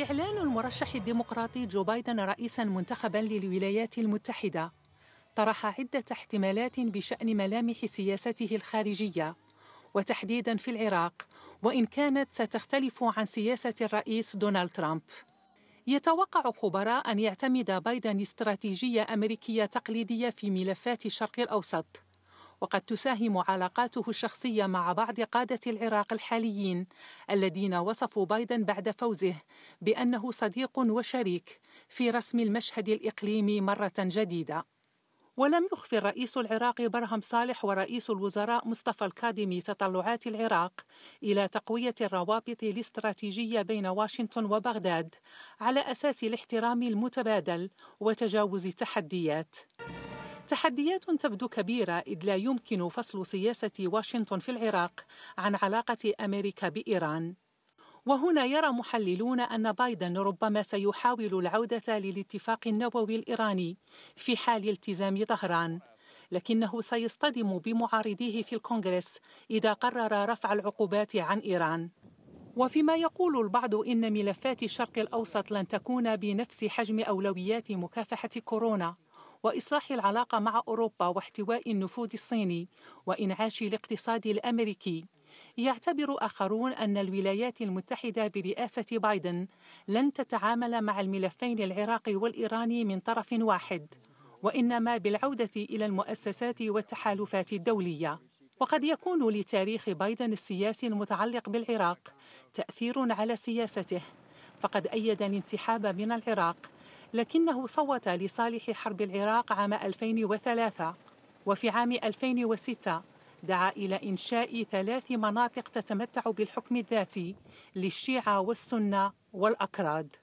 إعلان المرشح الديمقراطي جو بايدن رئيسا منتخبا للولايات المتحدة طرح عدة احتمالات بشأن ملامح سياسته الخارجية وتحديدا في العراق وإن كانت ستختلف عن سياسة الرئيس دونالد ترامب يتوقع خبراء أن يعتمد بايدن استراتيجية أمريكية تقليدية في ملفات الشرق الأوسط وقد تساهم علاقاته الشخصية مع بعض قادة العراق الحاليين الذين وصفوا بايدن بعد فوزه بأنه صديق وشريك في رسم المشهد الإقليمي مرة جديدة ولم يخفي الرئيس العراقي برهم صالح ورئيس الوزراء مصطفى الكاظمي تطلعات العراق الى تقويه الروابط الاستراتيجيه بين واشنطن وبغداد على اساس الاحترام المتبادل وتجاوز التحديات تحديات تبدو كبيرة إذ لا يمكن فصل سياسة واشنطن في العراق عن علاقة أمريكا بإيران وهنا يرى محللون أن بايدن ربما سيحاول العودة للاتفاق النووي الإيراني في حال التزام طهران لكنه سيصطدم بمعارضيه في الكونغرس إذا قرر رفع العقوبات عن إيران وفيما يقول البعض إن ملفات الشرق الأوسط لن تكون بنفس حجم أولويات مكافحة كورونا وإصلاح العلاقة مع أوروبا واحتواء النفوذ الصيني وإنعاش الاقتصاد الأمريكي يعتبر آخرون أن الولايات المتحدة برئاسة بايدن لن تتعامل مع الملفين العراقي والإيراني من طرف واحد وإنما بالعودة إلى المؤسسات والتحالفات الدولية وقد يكون لتاريخ بايدن السياسي المتعلق بالعراق تأثير على سياسته فقد أيد الانسحاب من العراق لكنه صوت لصالح حرب العراق عام 2003 وفي عام 2006 دعا إلى إنشاء ثلاث مناطق تتمتع بالحكم الذاتي للشيعة والسنة والأكراد